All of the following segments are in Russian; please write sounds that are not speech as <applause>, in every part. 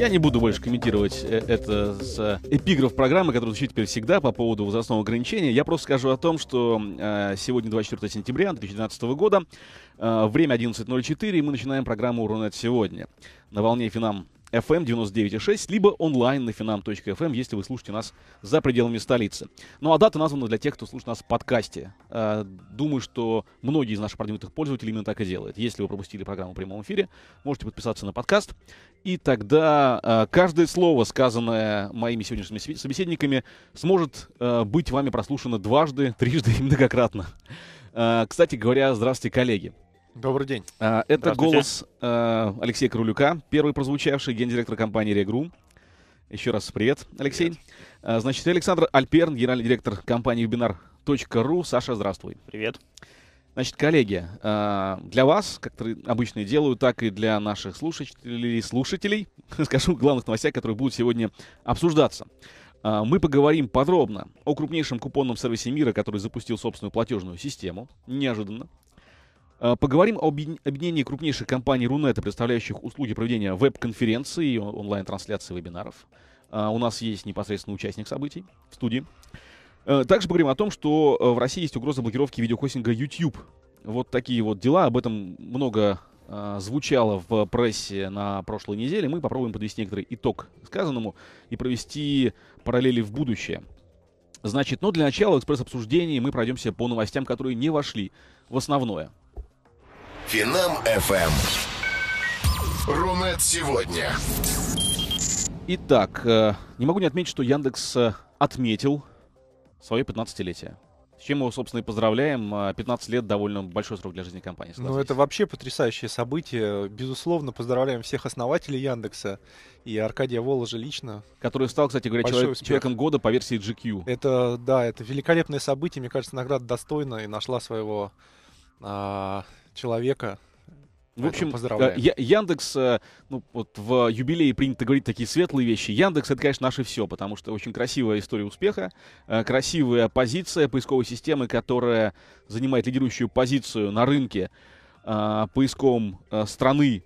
Я не буду больше комментировать э, это с эпиграф программы, который звучит теперь всегда по поводу возрастного ограничения. Я просто скажу о том, что э, сегодня 24 сентября 2012 года, э, время 11.04, и мы начинаем программу «Урунет сегодня» на волне Финам FM 99.6, либо онлайн на finam.fm, если вы слушаете нас за пределами столицы. Ну а дата названа для тех, кто слушает нас в подкасте. Э, думаю, что многие из наших продвинутых пользователей именно так и делают. Если вы пропустили программу в прямом эфире, можете подписаться на подкаст, и тогда э, каждое слово, сказанное моими сегодняшними собеседниками, сможет э, быть вами прослушано дважды, трижды и многократно. Кстати говоря, здравствуйте, коллеги. Добрый день. А, это голос а, Алексея Крулюка, первый прозвучавший гендиректор компании «Регрум». Еще раз привет, Алексей. Привет. А, значит, Александр Альперн, генеральный директор компании вебинар.ру. Саша, здравствуй. Привет. Значит, коллеги, для вас, как обычно и делаю, так и для наших слушателей, слушателей, <laughs> скажу, главных новостей, которые будут сегодня обсуждаться. Мы поговорим подробно о крупнейшем купонном сервисе мира, который запустил собственную платежную систему. Неожиданно. А, поговорим об объединении крупнейших компаний Рунета, представляющих услуги проведения веб-конференций и онлайн-трансляции вебинаров. А, у нас есть непосредственно участник событий в студии. А, также поговорим о том, что в России есть угроза блокировки видеохостинга YouTube. Вот такие вот дела. Об этом много звучало в прессе на прошлой неделе. Мы попробуем подвести некоторый итог сказанному и провести параллели в будущее. Значит, но ну, для начала экспресс-обсуждений мы пройдемся по новостям, которые не вошли в основное. Финам FM. Эм. Рунет сегодня. Итак, э, не могу не отметить, что Яндекс э, отметил свое 15-летие. С чем мы его, собственно, и поздравляем. 15 э, лет довольно большой срок для жизни компании. Ну, это вообще потрясающее событие. Безусловно, поздравляем всех основателей Яндекса и Аркадия Воложа лично. Который стал, кстати говоря, человек, человеком года по версии GQ. Это, да, это великолепное событие. Мне кажется, награда достойна и нашла своего а, человека. В общем, поздравляем. Э, Яндекс, э, ну, вот в юбилее принято говорить такие светлые вещи. Яндекс — это, конечно, наше все, потому что очень красивая история успеха, э, красивая позиция поисковой системы, которая занимает лидирующую позицию на рынке поиском страны,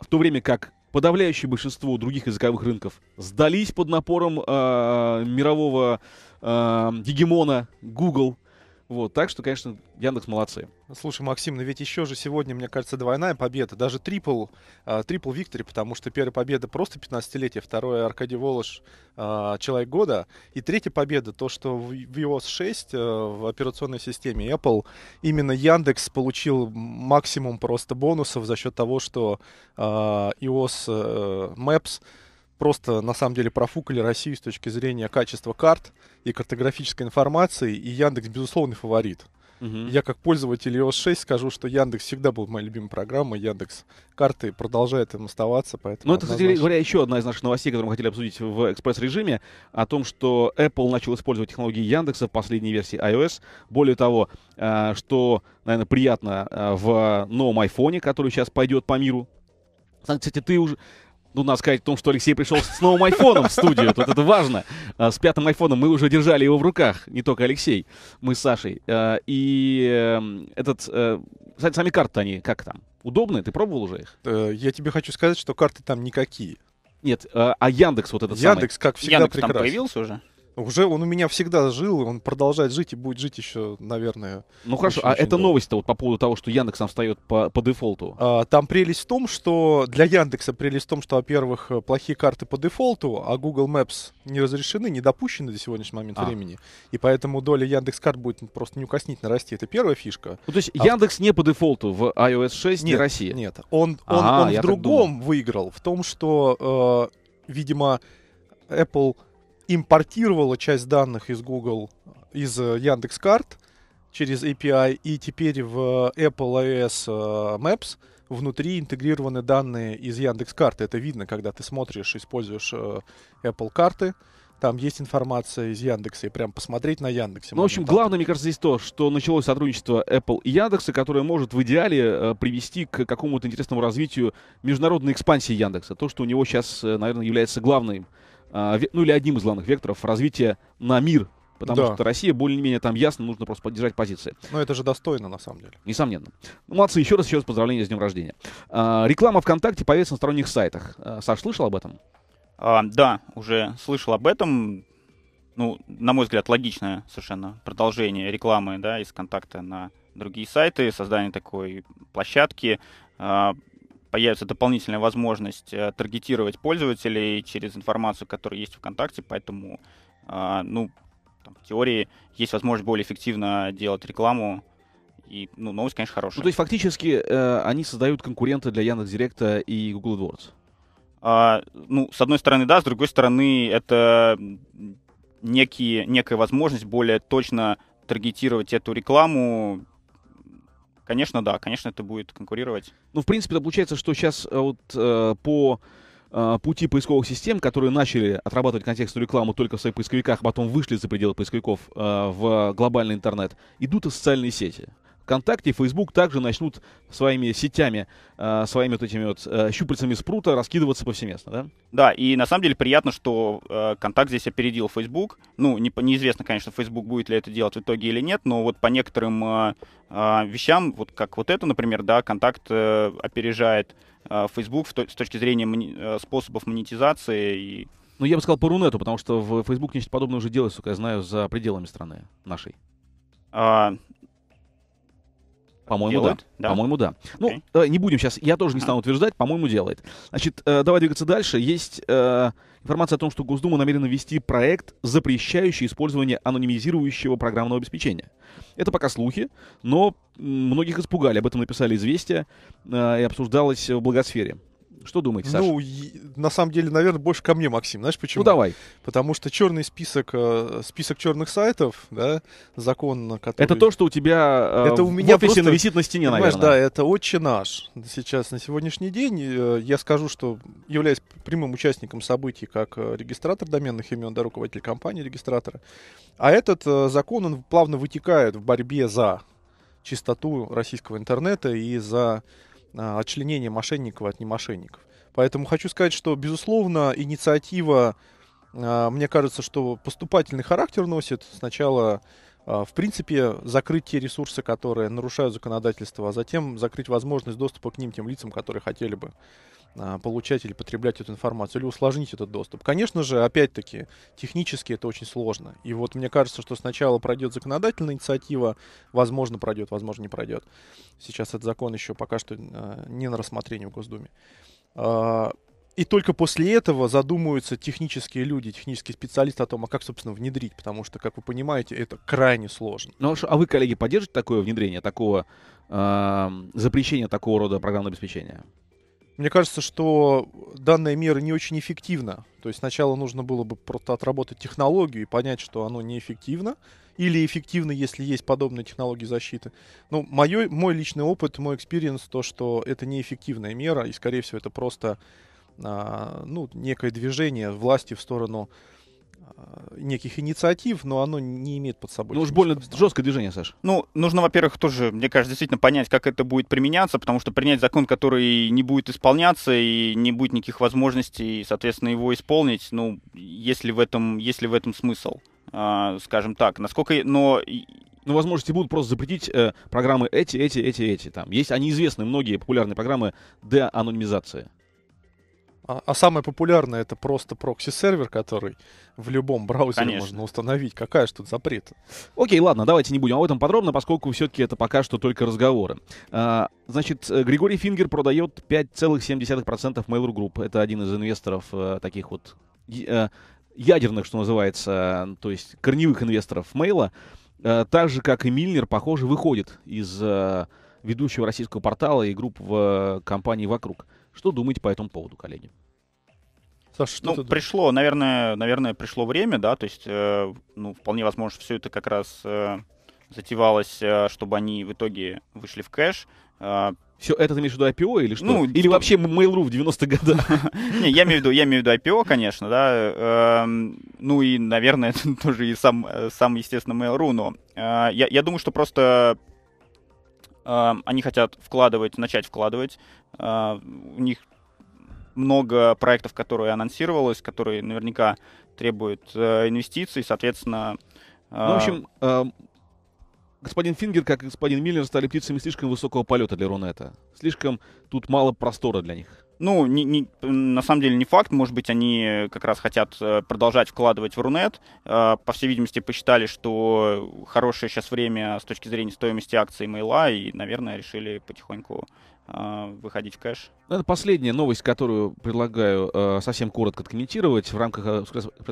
в то время как подавляющее большинство других языковых рынков сдались под напором мирового гегемона Google — вот, так что, конечно, Яндекс молодцы. Слушай, Максим, но ну ведь еще же сегодня, мне кажется, двойная победа, даже трипл, а, трипл Виктори, потому что первая победа просто 15-летие, вторая Аркадий Волош а, Человек года, и третья победа, то, что в iOS 6 э, в операционной системе Apple именно Яндекс получил максимум просто бонусов за счет того, что а, iOS э, Maps просто на самом деле профукали Россию с точки зрения качества карт и картографической информации, и Яндекс безусловный фаворит. Угу. Я как пользователь iOS 6 скажу, что Яндекс всегда был моей любимой программой, Яндекс карты продолжает им оставаться, поэтому... Ну, это, кстати говоря, еще одна из наших новостей, которую мы хотели обсудить в экспресс-режиме, о том, что Apple начал использовать технологии Яндекса в последней версии iOS. Более того, э, что, наверное, приятно э, в новом iPhone, который сейчас пойдет по миру, кстати, ты уже ну, надо сказать о том, что Алексей пришел с новым айфоном в студию. Тут это важно. А, с пятым айфоном мы уже держали его в руках. Не только Алексей, мы с Сашей. А, и эм, этот... Кстати, э, сами карты, они как там? Удобные? Ты пробовал уже их? Э, я тебе хочу сказать, что карты там никакие. Нет, а, а Яндекс вот этот Яндекс, самый. как всегда, Яндекс прекрасен. там появился уже? Уже он у меня всегда жил, и он продолжает жить и будет жить еще, наверное. Ну хорошо, очень, а очень эта новость-то вот по поводу того, что Яндекс нам встает по, по дефолту? А, там прелесть в том, что для Яндекса прелесть в том, что, во-первых, э, плохие карты по дефолту, а Google Maps не разрешены, не допущены до сегодняшнего момента а. времени. И поэтому доля Яндекс карт будет просто неукоснительно расти. Это первая фишка. Ну, то есть а Яндекс не по дефолту в iOS 6 нет, не России Нет, он, он, а, он в другом выиграл, в том, что, э, видимо, Apple импортировала часть данных из Google, из э, Яндекс Карт через API, и теперь в э, Apple iOS э, Maps внутри интегрированы данные из Яндекс Карты. Это видно, когда ты смотришь, используешь Apple карты. Там есть информация из Яндекса, и прям посмотреть на Яндексе. Ну, в общем, там. главное, мне кажется, здесь то, что началось сотрудничество Apple и Яндекса, которое может в идеале привести к какому-то интересному развитию международной экспансии Яндекса. То, что у него сейчас, наверное, является главным а, ну или одним из главных векторов развития на мир. Потому да. что Россия более-менее там ясно, нужно просто поддержать позиции. Но это же достойно, на самом деле. Несомненно. Ну, молодцы, еще раз, еще раз поздравления с днем рождения. А, реклама ВКонтакте появится на сторонних сайтах. А, Саш, слышал об этом? А, да, уже слышал об этом. Ну, на мой взгляд, логичное совершенно продолжение рекламы да, из контакта на другие сайты, создание такой площадки. А, появится дополнительная возможность э, таргетировать пользователей через информацию, которая есть в ВКонтакте, поэтому, а, ну, там, в теории есть возможность более эффективно делать рекламу и, ну, новость, конечно, хорошая. Ну, то есть, фактически, э, они создают конкурента для Яндекс.Директа и Google AdWords? А, ну, с одной стороны, да, с другой стороны, это некие, некая возможность более точно таргетировать эту рекламу Конечно, да, конечно, это будет конкурировать. Ну, в принципе, это получается, что сейчас э, вот э, по э, пути поисковых систем, которые начали отрабатывать контекстную рекламу только в своих поисковиках, потом вышли за пределы поисковиков э, в глобальный интернет, идут и социальные сети. ВКонтакте и Фейсбук также начнут своими сетями, э, своими вот этими вот э, щупальцами спрута раскидываться повсеместно, да? Да, и на самом деле приятно, что э, Контакт здесь опередил Фейсбук. Ну, не, неизвестно, конечно, Фейсбук будет ли это делать в итоге или нет, но вот по некоторым э, э, вещам, вот как вот это, например, да, Контакт э, опережает э, Facebook в то, с точки зрения мони, э, способов монетизации и ну, я бы сказал по Рунету, потому что в Facebook нечто подобное уже делается, сколько я знаю, за пределами страны нашей. А, по-моему, да. да. По-моему, да. Okay. Ну, э, не будем сейчас, я тоже не стану утверждать, по-моему, делает. Значит, э, давай двигаться дальше. Есть э, информация о том, что Госдума намерена ввести проект, запрещающий использование анонимизирующего программного обеспечения. Это пока слухи, но многих испугали. Об этом написали известия э, и обсуждалось в благосфере. Что думаете, Саша? Ну, на самом деле, наверное, больше ко мне, Максим. Знаешь почему? Ну, давай. Потому что черный список, э, список черных сайтов, да, закон, который... Это то, что у тебя э, это у меня в офисе просто, висит на стене, наверное. Да, это отче наш. Сейчас, на сегодняшний день, э, я скажу, что являюсь прямым участником событий как регистратор доменных имен, да, руководитель компании регистратора. А этот закон, он плавно вытекает в борьбе за чистоту российского интернета и за а, отчленение мошенников от немошенников. Поэтому хочу сказать, что, безусловно, инициатива, а, мне кажется, что поступательный характер носит. Сначала, а, в принципе, закрыть те ресурсы, которые нарушают законодательство, а затем закрыть возможность доступа к ним тем лицам, которые хотели бы а, получать или потреблять эту информацию, или усложнить этот доступ. Конечно же, опять-таки, технически это очень сложно. И вот мне кажется, что сначала пройдет законодательная инициатива, возможно, пройдет, возможно, не пройдет. Сейчас этот закон еще пока что э, не на рассмотрении в Госдуме. А, и только после этого задумываются технические люди, технические специалисты о том, а как, собственно, внедрить, потому что, как вы понимаете, это крайне сложно. Ну, а, а вы, коллеги, поддержите такое внедрение, такого э, запрещения такого рода программного обеспечения? Мне кажется, что данная мера не очень эффективна. То есть сначала нужно было бы просто отработать технологию и понять, что оно неэффективно, или эффективно, если есть подобные технологии защиты. Ну, мой, мой личный опыт, мой экспириенс, то, что это неэффективная мера, и, скорее всего, это просто а, ну, некое движение власти в сторону Э, неких инициатив, но оно не имеет под собой. Ну уж больно жесткое движение, Саша. Ну, нужно, во-первых, тоже, мне кажется, действительно понять, как это будет применяться, потому что принять закон, который не будет исполняться и не будет никаких возможностей, соответственно, его исполнить, ну, если в этом, если в этом смысл, а, скажем так. Насколько, но ну, возможности будут просто запретить э, программы эти, эти, эти, эти. Там есть они известны, многие популярные программы деанонимизации. А, а, самое популярное это просто прокси-сервер, который в любом браузере Конечно. можно установить. Какая же тут запрет? Окей, ладно, давайте не будем об этом подробно, поскольку все-таки это пока что только разговоры. А, значит, э, Григорий Фингер продает 5,7% Mail.ru Group. Это один из инвесторов а, таких вот э, ядерных, что называется, то есть корневых инвесторов Мейла. А, так же, как и Милнер, похоже, выходит из а, ведущего российского портала и групп в а, компании «Вокруг». Что думаете по этому поводу, коллеги? Саша, что ну, ты пришло, наверное, наверное, пришло время, да, то есть, э, ну, вполне возможно, что все это как раз э, затевалось, э, чтобы они в итоге вышли в кэш. Э, все это ты имеешь в виду IPO или что? Ну, или что... Типа вообще Mail.ru в 90-х годах? <laughs> Не, я имею в виду, я имею в виду IPO, конечно, да. Эм, ну и, наверное, <laughs> тоже и сам, э, сам естественно, Mail.ru, но э, я, я думаю, что просто а, они хотят вкладывать, начать вкладывать. А, у них много проектов, которые анонсировалось, которые наверняка требуют э, инвестиций, соответственно... Ну, в общем, а, э, Господин Фингер, как и господин Миллер, стали птицами слишком высокого полета для Рунета. Слишком тут мало простора для них. Ну, не, не, на самом деле не факт. Может быть, они как раз хотят э, продолжать вкладывать в Рунет. Э, по всей видимости, посчитали, что хорошее сейчас время с точки зрения стоимости акций Мейла, и, наверное, решили потихоньку а, выходить в кэш. Ну, это последняя новость, которую предлагаю э, совсем коротко откомментировать в рамках э,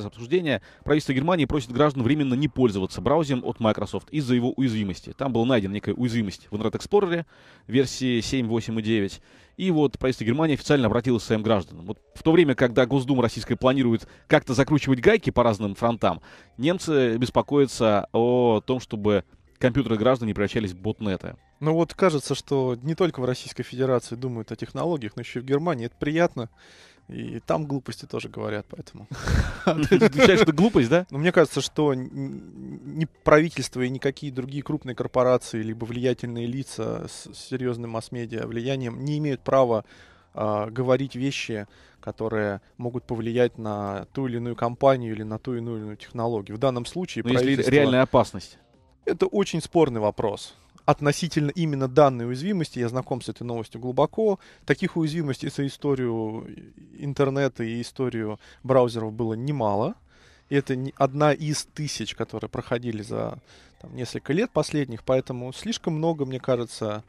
обсуждения. Правительство Германии просит граждан временно не пользоваться браузером от Microsoft из-за его уязвимости. Там была найдена некая уязвимость в Internet Explorer версии 7, 8 и 9. И вот правительство Германии официально обратилось к своим гражданам. Вот в то время, когда Госдума российская планирует как-то закручивать гайки по разным фронтам, немцы беспокоятся о том, чтобы компьютеры граждан не превращались в ботнеты. Ну вот кажется, что не только в Российской Федерации думают о технологиях, но еще и в Германии. Это приятно. И там глупости тоже говорят, поэтому. <laughs> А ты что глупость, да? Ну, мне кажется, что ни правительство и никакие другие крупные корпорации, либо влиятельные лица с серьезным масс-медиа влиянием не имеют права а, говорить вещи, которые могут повлиять на ту или иную компанию или на ту или иную технологию. В данном случае... Но правительство... реальная опасность. Это очень спорный вопрос. Относительно именно данной уязвимости, я знаком с этой новостью глубоко, таких уязвимостей за историю интернета и историю браузеров было немало. И это одна из тысяч, которые проходили за там, несколько лет последних, поэтому слишком много, мне кажется,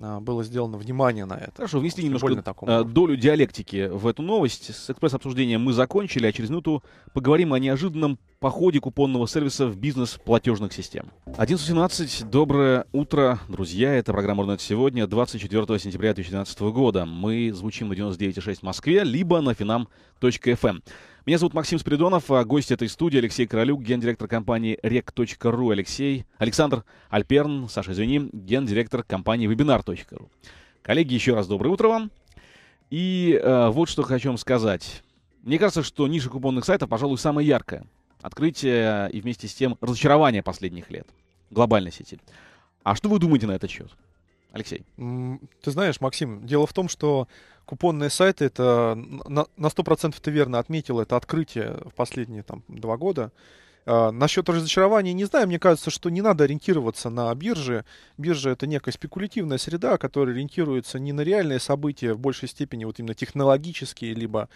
а, было сделано внимание на это. Хорошо, внесли немножко таком э, долю диалектики в эту новость. С экспресс-обсуждением мы закончили, а через минуту поговорим о неожиданном походе купонного сервиса в бизнес платежных систем. 11.17. Доброе утро, друзья. Это программа «Рунет сегодня», 24 сентября 2012 года. Мы звучим на 99.6 в Москве, либо на finam.fm. Меня зовут Максим Спиридонов, а гость этой студии Алексей Королюк, гендиректор компании rec.ru. Алексей, Александр Альперн, Саша, извини, гендиректор компании webinar.ru. Коллеги, еще раз доброе утро вам. И э, вот что хочу вам сказать. Мне кажется, что ниша купонных сайтов, пожалуй, самое яркое Открытие э, и вместе с тем разочарование последних лет. Глобальной сети. А что вы думаете на этот счет? Алексей. Ты знаешь, Максим, дело в том, что купонные сайты, это на, на 100% ты верно отметил, это открытие в последние там, два года. А, насчет разочарования, не знаю, мне кажется, что не надо ориентироваться на биржи. Биржа — это некая спекулятивная среда, которая ориентируется не на реальные события, в большей степени вот именно технологические, либо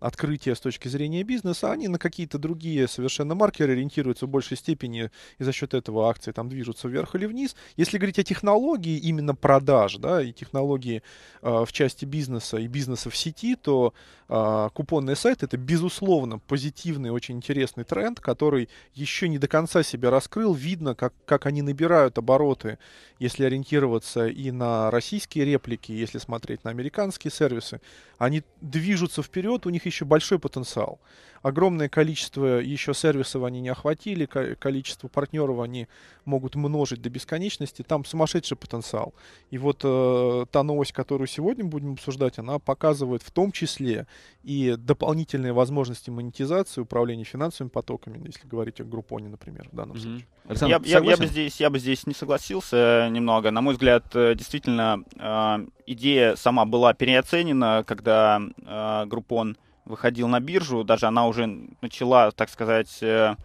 открытия с точки зрения бизнеса, они на какие-то другие совершенно маркеры ориентируются в большей степени, и за счет этого акции там движутся вверх или вниз. Если говорить о технологии именно продаж, да, и технологии э, в части бизнеса и бизнеса в сети, то э, купонные сайты — это, безусловно, позитивный, очень интересный тренд, который еще не до конца себя раскрыл. Видно, как, как они набирают обороты, если ориентироваться и на российские реплики, если смотреть на американские сервисы. Они движутся вперед, у них еще большой потенциал. Огромное количество еще сервисов они не охватили, количество партнеров они могут множить до бесконечности. Там сумасшедший потенциал. И вот э, та новость, которую сегодня будем обсуждать, она показывает в том числе и дополнительные возможности монетизации, управления финансовыми потоками, ну, если говорить о Группоне, например, в данном mm-hmm. случае. Александр, я, я, я, бы здесь, я бы здесь не согласился э, немного. На мой взгляд, э, действительно, э, идея сама была переоценена, когда э, Группон выходил на биржу, даже она уже начала, так сказать, э,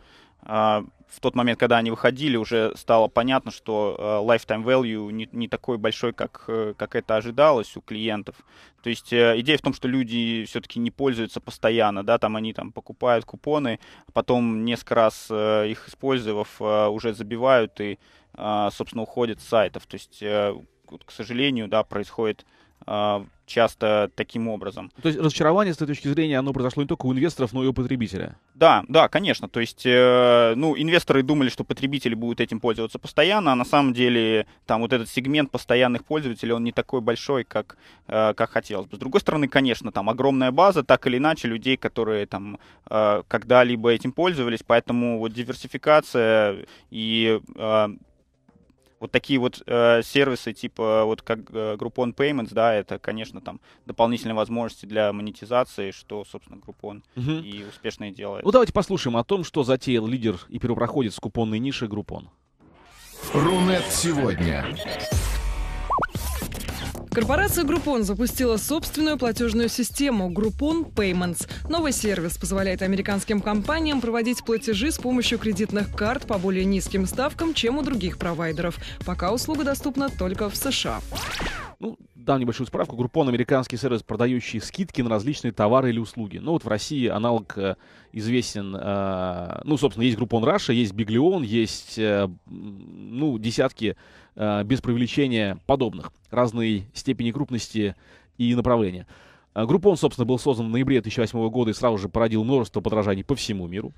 а, в тот момент, когда они выходили, уже стало понятно, что э, lifetime value не, не такой большой, как, э, как это ожидалось у клиентов. То есть идея в том, что люди все-таки не пользуются постоянно, да, там они там покупают купоны, а потом несколько раз их использовав, уже забивают и, собственно, уходят с сайтов. То есть, к сожалению, да, происходит а, часто таким образом. То есть разочарование с этой точки зрения, оно произошло не только у инвесторов, но и у потребителя? Да, да, конечно. То есть, э, ну, инвесторы думали, что потребители будут этим пользоваться постоянно, а на самом деле там вот этот сегмент постоянных пользователей, он не такой большой, как, э, как хотелось бы. С другой стороны, конечно, там огромная база, так или иначе, людей, которые там э, когда-либо этим пользовались, поэтому вот диверсификация и э, вот такие вот э, сервисы типа вот как э, Groupon Payments, да, это, конечно, там дополнительные возможности для монетизации, что, собственно, Groupon угу. и успешно и делает. Ну давайте послушаем о том, что затеял лидер и первопроходец купонной ниши Groupon. Рунет сегодня. Корпорация Groupon запустила собственную платежную систему Groupon Payments. Новый сервис позволяет американским компаниям проводить платежи с помощью кредитных карт по более низким ставкам, чем у других провайдеров. Пока услуга доступна только в США. Ну, дам небольшую справку. Группон — американский сервис, продающий скидки на различные товары или услуги. Ну вот в России аналог э, известен... Э, ну, собственно, есть Группон Раша, есть Биглион, есть, э, ну, десятки без привлечения подобных. Разной степени крупности и направления. Группон, собственно, был создан в ноябре 2008 года и сразу же породил множество подражаний по всему миру.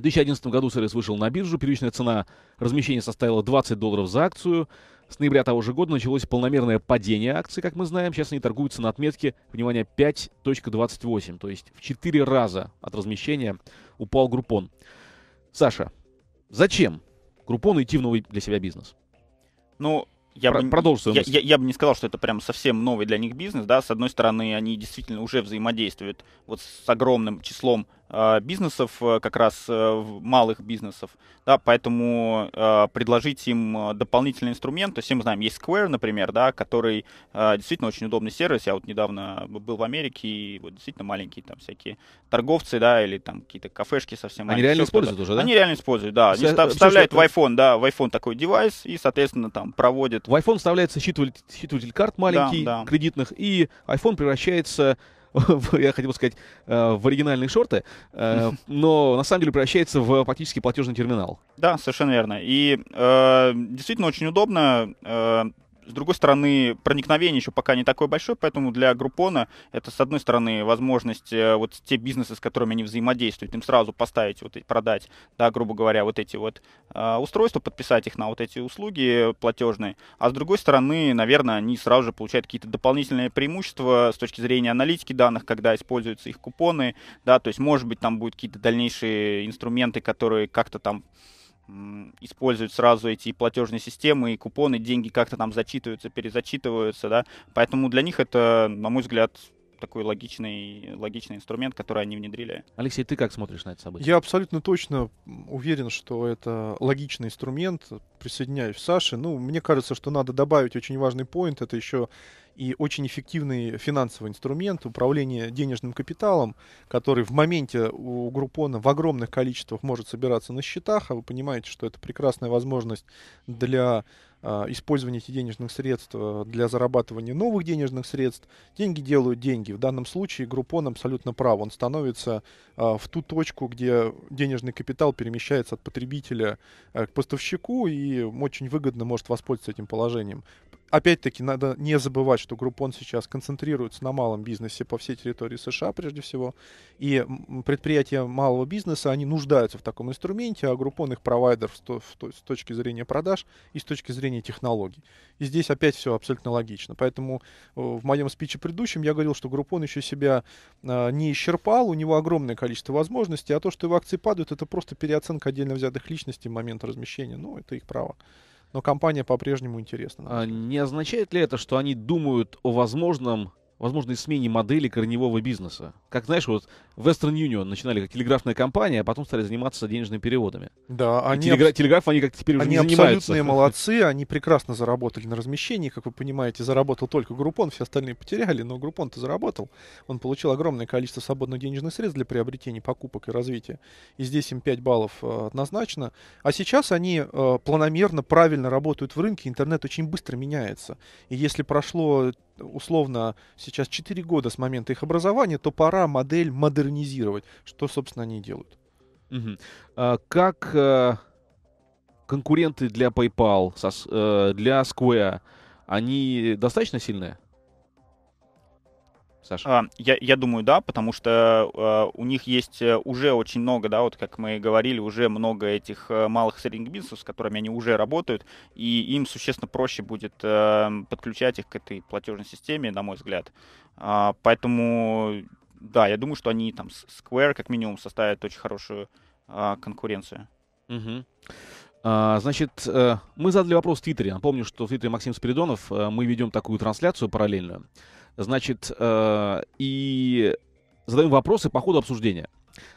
В 2011 году Ceres вышел на биржу, первичная цена размещения составила 20 долларов за акцию. С ноября того же года началось полномерное падение акций, как мы знаем. Сейчас они торгуются на отметке, внимание, 5.28, то есть в 4 раза от размещения упал группон. Саша, зачем группону идти в новый для себя бизнес? Ну, я Про, бы, продолжу я, я, я бы не сказал, что это прям совсем новый для них бизнес, да, с одной стороны, они действительно уже взаимодействуют вот с огромным числом а, бизнесов, э, как раз э, малых бизнесов, да, поэтому э, предложить им дополнительный инструмент, то есть мы знаем, есть Square, например, да, который действительно очень удобный сервис, я вот недавно был в Америке, и вот действительно маленькие там всякие торговцы, да, или там какие-то кафешки совсем. Они реально используют уже, да? Они реально используют, да, они вставляют в iPhone, да, в iPhone такой девайс, и, соответственно, там проводят. В iPhone вставляется считыватель, считыватель карт маленький, кредитных, и iPhone превращается <laughs> я хотел сказать, э, в оригинальные шорты, э, <laughs> но на самом деле превращается в фактически платежный терминал. Да, совершенно верно. И э, действительно очень удобно. Э, с другой стороны, проникновение еще пока не такое большое, поэтому для Группона это, с одной стороны, возможность э, вот те бизнесы, с которыми они взаимодействуют, им сразу поставить, вот, продать, да, грубо говоря, вот эти вот э, устройства, подписать их на вот эти услуги платежные. А с другой стороны, наверное, они сразу же получают какие-то дополнительные преимущества с точки зрения аналитики данных, когда используются их купоны, да, то есть, может быть, там будут какие-то дальнейшие инструменты, которые как-то там используют сразу эти платежные системы и купоны, деньги как-то там зачитываются, перезачитываются, да. Поэтому для них это, на мой взгляд, такой логичный, логичный инструмент, который они внедрили. Алексей, ты как смотришь на это событие? Я абсолютно точно уверен, что это логичный инструмент. Присоединяюсь к Саше. Ну, мне кажется, что надо добавить очень важный поинт. Это еще и очень эффективный финансовый инструмент управления денежным капиталом, который в моменте у Группона в огромных количествах может собираться на счетах, а вы понимаете, что это прекрасная возможность для а, использование этих денежных средств а, для зарабатывания новых денежных средств. Деньги делают деньги. В данном случае Группон абсолютно прав. Он становится а, в ту точку, где денежный капитал перемещается от потребителя а, к поставщику и очень выгодно может воспользоваться этим положением опять-таки, надо не забывать, что Группон сейчас концентрируется на малом бизнесе по всей территории США, прежде всего. И предприятия малого бизнеса, они нуждаются в таком инструменте, а Группон их провайдер с точки зрения продаж и с точки зрения технологий. И здесь опять все абсолютно логично. Поэтому э, в моем спиче предыдущем я говорил, что Группон еще себя э, не исчерпал, у него огромное количество возможностей, а то, что его акции падают, это просто переоценка отдельно взятых личностей в момент размещения. Ну, это их право но компания по-прежнему интересна. А не означает ли это, что они думают о возможном возможно, и смене модели корневого бизнеса. Как, знаешь, вот Western Union начинали как телеграфная компания, а потом стали заниматься денежными переводами. Да, они... Телегра... Телеграф они как-то теперь уже они не занимаются. Они абсолютные молодцы, они прекрасно заработали на размещении. Как вы понимаете, заработал только Группон, все остальные потеряли, но Группон-то заработал. Он получил огромное количество свободных денежных средств для приобретения, покупок и развития. И здесь им 5 баллов э, однозначно. А сейчас они э, планомерно, правильно работают в рынке, интернет очень быстро меняется. И если прошло условно сейчас 4 года с момента их образования, то пора модель модернизировать, что, собственно, они и делают. Угу. А, как а, конкуренты для PayPal, со, а, э, для Square, они достаточно сильные? Саша? А, я, я думаю, да, потому что а, у них есть э, уже очень много, да, вот как мы говорили, уже много этих э, малых средних бизнесов, с которыми они уже работают, и им существенно проще будет э, подключать их к этой платежной системе, на мой взгляд. А, поэтому, да, я думаю, что они там Square как минимум составят очень хорошую конкуренцию. Угу. Значит, мы задали вопрос в Твиттере. Напомню, что в Твиттере Максим Спиридонов мы ведем такую трансляцию параллельную. Значит, э, и задаем вопросы по ходу обсуждения.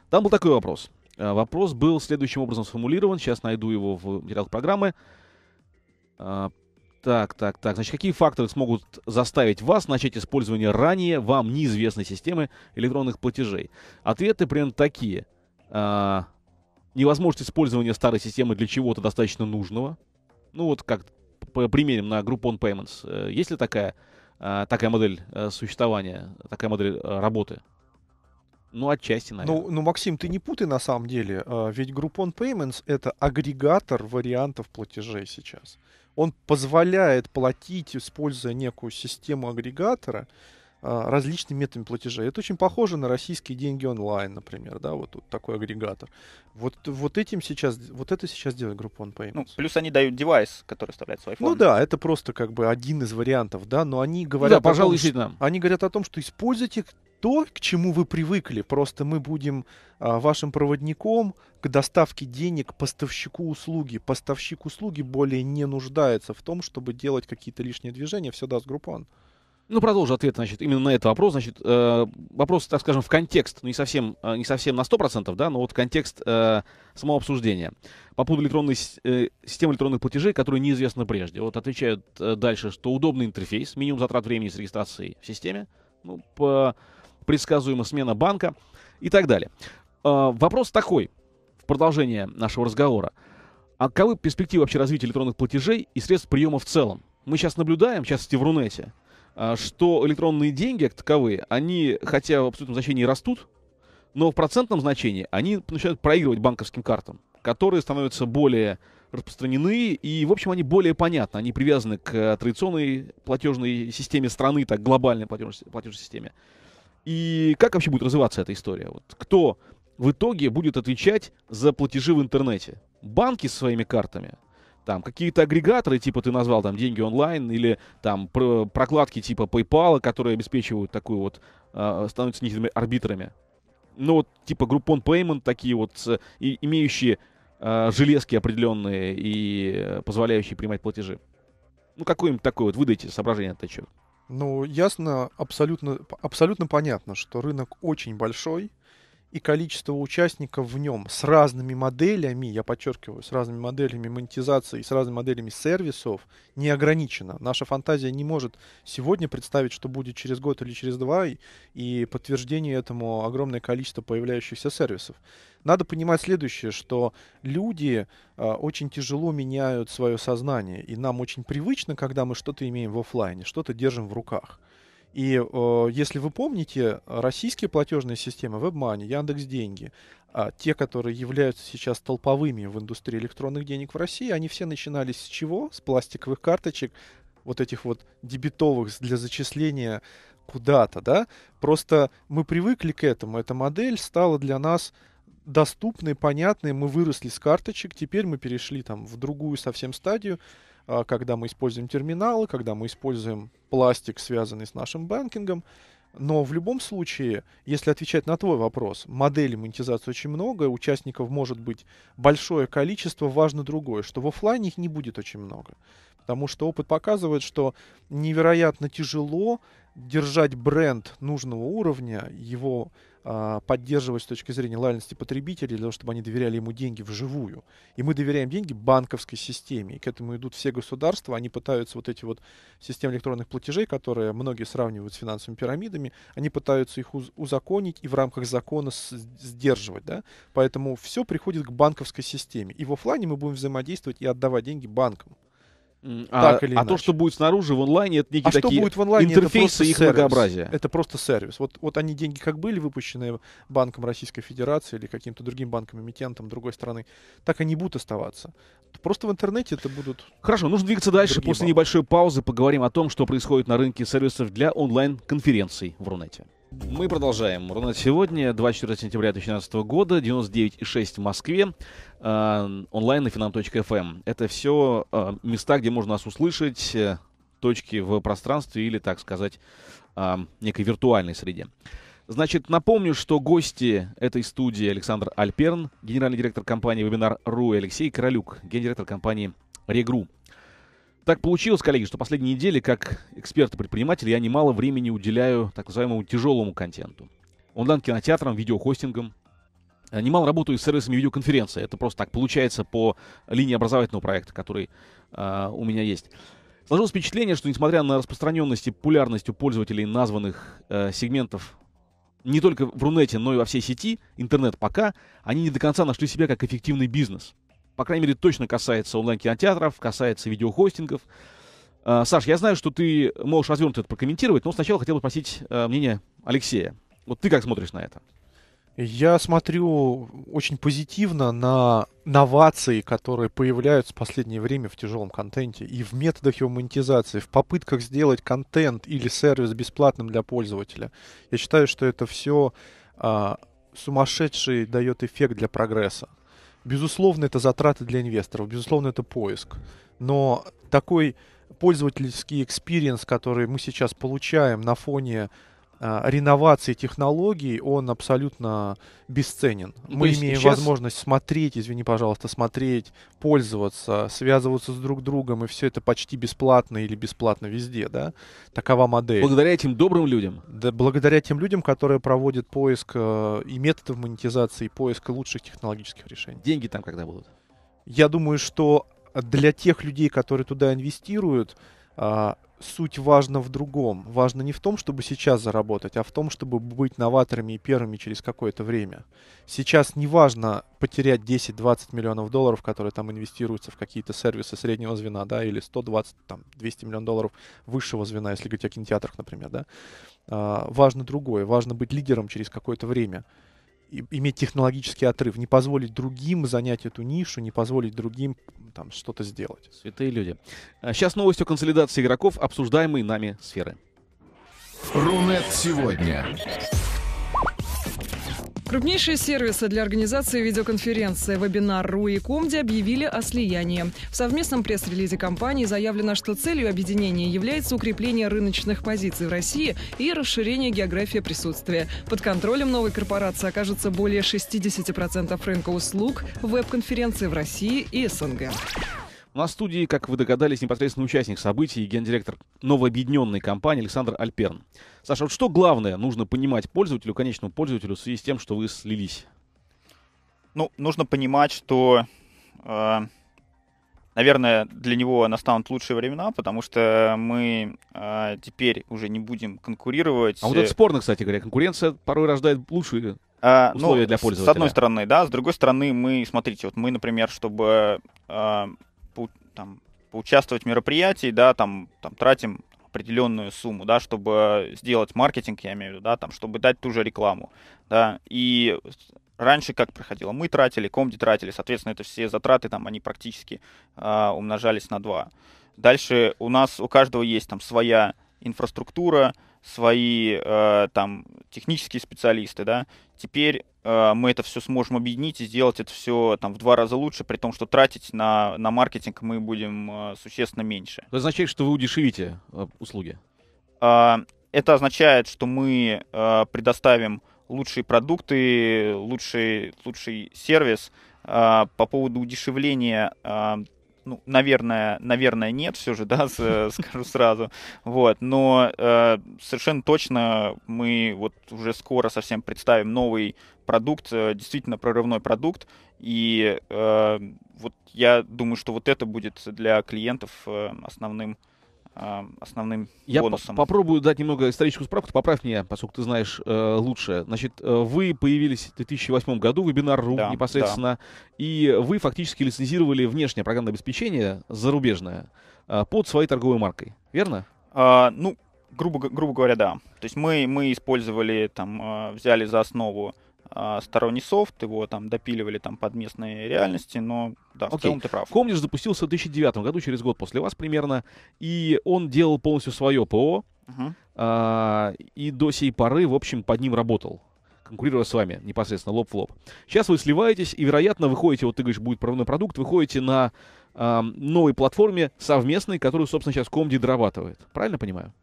Там был такой вопрос. Э, вопрос был следующим образом сформулирован. Сейчас найду его в материалах программы. Э, так, так, так. Значит, какие факторы смогут заставить вас начать использование ранее вам неизвестной системы электронных платежей? Ответы примерно такие. А, невозможность использования старой системы для чего-то достаточно нужного. Ну вот как примерим на Groupon Payments. Есть ли такая а, такая модель э, существования, такая модель э, работы? Ну, отчасти, наверное. Ну, ну, Максим, ты не путай на самом деле. А, ведь Groupon Payments — это агрегатор вариантов платежей сейчас. Он позволяет платить, используя некую систему агрегатора, а, различными методами платежа. Это очень похоже на российские деньги онлайн, например, да, вот, вот такой агрегатор. Вот, вот этим сейчас, вот это сейчас делает Groupon Payments. Ну, плюс они дают девайс, который вставляет свой. Ну iPhone. Ну да, это просто как бы один из вариантов, да, но они ну говорят... да, пожалуй, том, Они говорят о том, что используйте то, к чему вы привыкли. Просто мы будем а, вашим проводником к доставке денег поставщику услуги. Поставщик услуги более не нуждается в том, чтобы делать какие-то лишние движения. Все даст Groupon. Ну, продолжу ответ, значит, именно на этот вопрос. Значит, э, вопрос, так скажем, в контекст, ну, не совсем, э, не совсем на 100%, да, но вот контекст э, самого обсуждения. По поводу электронной, э, системы электронных платежей, которые неизвестны прежде. Вот отвечают э, дальше, что удобный интерфейс, минимум затрат времени с регистрацией в системе, ну, по, предсказуема смена банка и так далее. Э, вопрос такой, в продолжение нашего разговора. А каковы перспективы вообще развития электронных платежей и средств приема в целом? Мы сейчас наблюдаем, в частности, в Рунете, а, что электронные деньги, как таковые, они, хотя в абсолютном значении растут, но в процентном значении они начинают проигрывать банковским картам, которые становятся более распространены, и, в общем, они более понятны. Они привязаны к э, традиционной платежной системе страны, так, глобальной платежной, платежной системе. И как вообще будет развиваться эта история? Вот кто в итоге будет отвечать за платежи в интернете? Банки со своими картами – там какие-то агрегаторы, типа ты назвал там деньги онлайн, или там про прокладки типа PayPal, которые обеспечивают такую вот, э, становятся некими арбитрами. Ну вот типа Groupon Payment, такие вот с, и, имеющие э, железки определенные и э, позволяющие принимать платежи. Ну какое-нибудь такое вот выдайте соображение на этот счет. Ну, ясно, абсолютно, абсолютно понятно, что рынок очень большой, и количество участников в нем с разными моделями, я подчеркиваю, с разными моделями монетизации и с разными моделями сервисов не ограничено. Наша фантазия не может сегодня представить, что будет через год или через два, и, и подтверждение этому огромное количество появляющихся сервисов. Надо понимать следующее, что люди э, очень тяжело меняют свое сознание, и нам очень привычно, когда мы что-то имеем в офлайне, что-то держим в руках – и э, если вы помните, российские платежные системы WebMoney, Яндекс.Деньги, а те, которые являются сейчас толповыми в индустрии электронных денег в России, они все начинались с чего? С пластиковых карточек, вот этих вот дебетовых для зачисления куда-то, да? Просто мы привыкли к этому, эта модель стала для нас доступной, понятной, мы выросли с карточек, теперь мы перешли там в другую совсем стадию, а, когда мы используем терминалы, когда мы используем пластик, связанный с нашим банкингом. Но в любом случае, если отвечать на твой вопрос, моделей монетизации очень много, участников может быть большое количество, важно другое, что в офлайне их не будет очень много. Потому что опыт показывает, что невероятно тяжело держать бренд нужного уровня, его а, поддерживать с точки зрения лояльности потребителей, для того, чтобы они доверяли ему деньги вживую. И мы доверяем деньги банковской системе. И к этому идут все государства. Они пытаются вот эти вот системы электронных платежей, которые многие сравнивают с финансовыми пирамидами, они пытаются их уз- узаконить и в рамках закона с- сдерживать. Да? Поэтому все приходит к банковской системе. И в офлайне мы будем взаимодействовать и отдавать деньги банкам. А, так или а то, что будет снаружи в онлайне, это некие а такие что будет в онлайне, интерфейсы это их сервис. многообразие. Это просто сервис. Вот, вот они деньги как были выпущены банком Российской Федерации или каким-то другим банком-эмитентом другой страны, так они будут оставаться. Просто в интернете это будут... Хорошо, нужно двигаться дальше. После банки. небольшой паузы поговорим о том, что происходит на рынке сервисов для онлайн-конференций в Рунете. Мы продолжаем. Ровно сегодня, 24 сентября 2012 года, 99,6 в Москве, э, онлайн на finam.fm. Эм. Это все э, места, где можно нас услышать, э, точки в пространстве или, так сказать, э, некой виртуальной среде. Значит, напомню, что гости этой студии Александр Альперн, генеральный директор компании Вебинар.ру и Алексей Королюк, гендиректор компании Регру. Так получилось, коллеги, что последние недели, как эксперт-предприниматель, я немало времени уделяю так называемому тяжелому контенту. Онлайн-кинотеатрам, видеохостингам. Э, немало работаю с сервисами видеоконференции. Это просто так получается по линии образовательного проекта, который э, у меня есть. Сложилось впечатление, что несмотря на распространенность и популярность у пользователей названных э, сегментов не только в Рунете, но и во всей сети, интернет пока, они не до конца нашли себя как эффективный бизнес по крайней мере, точно касается онлайн-кинотеатров, касается видеохостингов. А, Саш, я знаю, что ты можешь развернуть это прокомментировать, но сначала хотел бы спросить а, мнение Алексея. Вот ты как смотришь на это? Я смотрю очень позитивно на новации, которые появляются в последнее время в тяжелом контенте и в методах его монетизации, в попытках сделать контент или сервис бесплатным для пользователя. Я считаю, что это все а, сумасшедший дает эффект для прогресса. Безусловно, это затраты для инвесторов, безусловно, это поиск. Но такой пользовательский экспириенс, который мы сейчас получаем на фоне Э, реновации технологий, он абсолютно бесценен. Ну, то Мы имеем сейчас... возможность смотреть, извини, пожалуйста, смотреть, пользоваться, связываться с друг другом, и все это почти бесплатно или бесплатно везде, да? Такова модель. Благодаря этим добрым людям? Да, благодаря тем людям, которые проводят поиск э, и методов монетизации, и поиск лучших технологических решений. Деньги там когда будут? Я думаю, что для тех людей, которые туда инвестируют, э, суть важна в другом. Важно не в том, чтобы сейчас заработать, а в том, чтобы быть новаторами и первыми через какое-то время. Сейчас не важно потерять 10-20 миллионов долларов, которые там инвестируются в какие-то сервисы среднего звена, да, или 120, там, 200 миллионов долларов высшего звена, если говорить о кинотеатрах, например, да. А, важно другое. Важно быть лидером через какое-то время иметь технологический отрыв, не позволить другим занять эту нишу, не позволить другим там что-то сделать. Святые люди. А сейчас новость о консолидации игроков, обсуждаемой нами сферы. Рунет сегодня. Крупнейшие сервисы для организации видеоконференции «Вебинар.ру» и «Комди» объявили о слиянии. В совместном пресс-релизе компании заявлено, что целью объединения является укрепление рыночных позиций в России и расширение географии присутствия. Под контролем новой корпорации окажется более 60% рынка услуг веб-конференции в России и СНГ. У нас в студии, как вы догадались, непосредственно участник событий и гендиректор новообъединенной компании Александр Альперн. Саша, вот что главное нужно понимать пользователю, конечному пользователю, в связи с тем, что вы слились? Ну, нужно понимать, что, э, наверное, для него настанут лучшие времена, потому что мы э, теперь уже не будем конкурировать. А вот это спорно, кстати говоря. Конкуренция порой рождает лучшие э, а, ну, условия ну, для пользователя. С одной стороны, да. С другой стороны, мы, смотрите, вот мы, например, чтобы там, поучаствовать в мероприятии, да, там, там тратим определенную сумму, да, чтобы сделать маркетинг, я имею в виду, да, там, чтобы дать ту же рекламу, да, и раньше как проходило, мы тратили, комди тратили, соответственно, это все затраты, там, они практически э, умножались на 2. Дальше у нас у каждого есть там своя инфраструктура, свои э, там технические специалисты, да, теперь э, мы это все сможем объединить и сделать это все там в два раза лучше, при том, что тратить на, на маркетинг мы будем э, существенно меньше. Это означает, что вы удешевите э, услуги? Э, это означает, что мы э, предоставим лучшие продукты, лучший, лучший сервис. Э, по поводу удешевления э, ну, наверное, наверное, нет, все же, <laughs> да, э, скажу сразу. Вот, но э, совершенно точно мы вот уже скоро совсем представим новый продукт, э, действительно прорывной продукт, и э, вот я думаю, что вот это будет для клиентов э, основным а, основным я бонусом. По попробую дать немного историческую справку, поправь меня, поскольку ты знаешь э, лучше. Значит, э, вы появились в 2008 году, вебинар.ру да, непосредственно, да. и вы фактически лицензировали внешнее программное обеспечение, зарубежное, э, под своей торговой маркой, верно? А, ну, грубо, грубо говоря, да. То есть мы, мы использовали, там, а, взяли за основу а, сторонний софт, его там допиливали там под местные реальности, но да, Окей. в целом ты прав. Комниш запустился в 2009 году, через год после вас примерно, и он делал полностью свое ПО, угу. а, и до сей поры, в общем, под ним работал конкурируя с вами непосредственно лоб в лоб. Сейчас вы сливаетесь и, вероятно, выходите, вот ты говоришь, будет прорывной продукт, выходите на э, новой платформе совместной, которую, собственно, сейчас Комди дорабатывает. Правильно понимаю?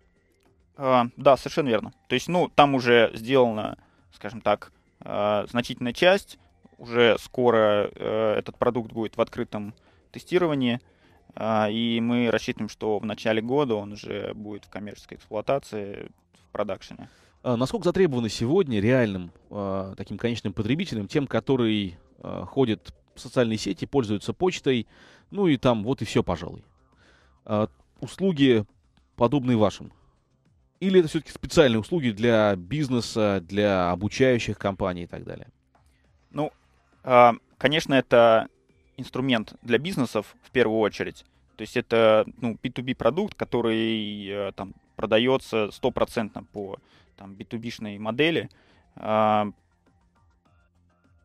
А, да, совершенно верно. То есть, ну, там уже сделано, скажем так, Э, значительная часть. Уже скоро э, этот продукт будет в открытом тестировании. Э, и мы рассчитываем, что в начале года он уже будет в коммерческой эксплуатации, в продакшене. А насколько затребованы сегодня реальным таким конечным потребителем тем, который ходит в социальные сети, пользуется почтой, ну и там вот и все, пожалуй. А услуги подобные вашим или это все-таки специальные услуги для бизнеса, для обучающих компаний и так далее? Ну, а, конечно, это инструмент для бизнесов в первую очередь. То есть это ну, B2B продукт, который э, там, продается стопроцентно по там, B2B-шной модели. А,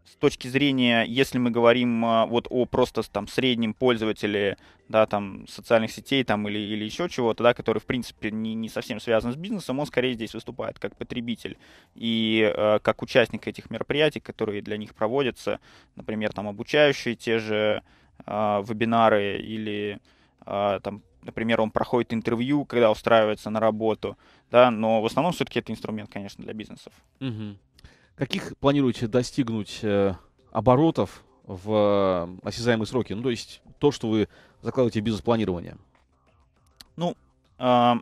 с точки зрения, если мы говорим а, вот о просто там среднем пользователе, да, там социальных сетей там или, или еще чего-то, да, который в принципе не, не совсем связан с бизнесом, он скорее здесь выступает как потребитель и э, как участник этих мероприятий, которые для них проводятся, например, там обучающие те же э, вебинары или э, там например, он проходит интервью, когда устраивается на работу, да, но в основном все-таки это инструмент, конечно, для бизнесов. Угу. Каких планируете достигнуть э, оборотов в э, осязаемые сроки? Ну, то есть то, что вы закладываете в бизнес-планирование. Ну, э,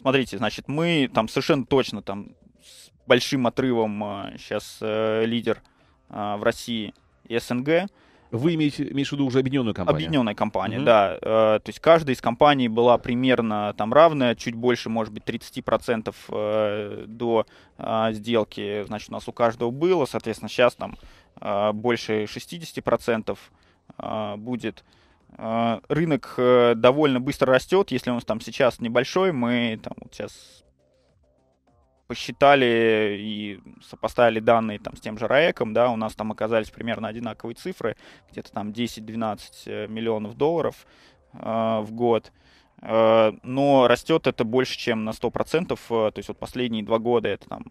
смотрите, значит, мы там совершенно точно там с большим отрывом сейчас а, э, лидер э, в России и СНГ. Вы имеете, имеете в виду уже объединенную компанию? Объединенная компания, mm да. Э, то есть каждая из компаний была примерно там равная, чуть больше, может быть, 30% э, до э, сделки, значит, у нас у каждого было. Соответственно, сейчас там э, больше 60% э, будет. Э, рынок э, довольно быстро растет. Если он там сейчас небольшой, мы там вот сейчас посчитали и сопоставили данные там, с тем же РАЭКом, да, у нас там оказались примерно одинаковые цифры, где-то там 10-12 э, миллионов долларов э, в год. Э, но растет это больше, чем на 100%, э, то есть вот последние два года это там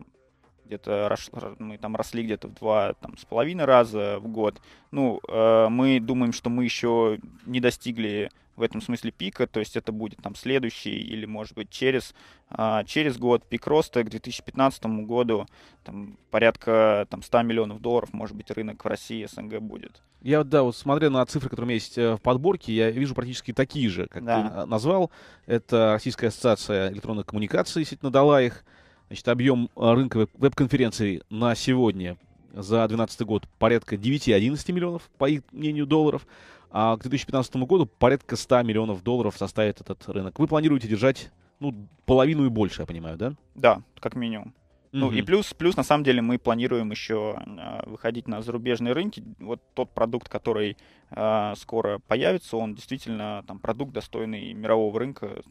где-то мы там росли где-то в два там, с половиной раза в год. Ну, э, мы думаем, что мы еще не достигли в этом смысле пика, то есть это будет там следующий или, может быть, через, э, через год пик роста к 2015 году там, порядка там, 100 миллионов долларов, может быть, рынок в России СНГ будет. Я, да, вот смотря на цифры, которые у меня есть э, в подборке, я вижу практически такие же, как да. ты а, назвал. Это Российская ассоциация электронных коммуникаций действительно дала их. Значит, объем а, рынка веб-конференций на сегодня за 2012 год порядка 9-11 миллионов, по их мнению, долларов. А к 2015 году порядка 100 миллионов долларов составит этот рынок. Вы планируете держать, ну, половину и больше, я понимаю, да? Да, как минимум. Ну mm-hmm. и плюс, плюс на самом деле мы планируем еще э, выходить на зарубежные рынки. Вот тот продукт, который э, скоро появится, он действительно там продукт достойный мирового рынка,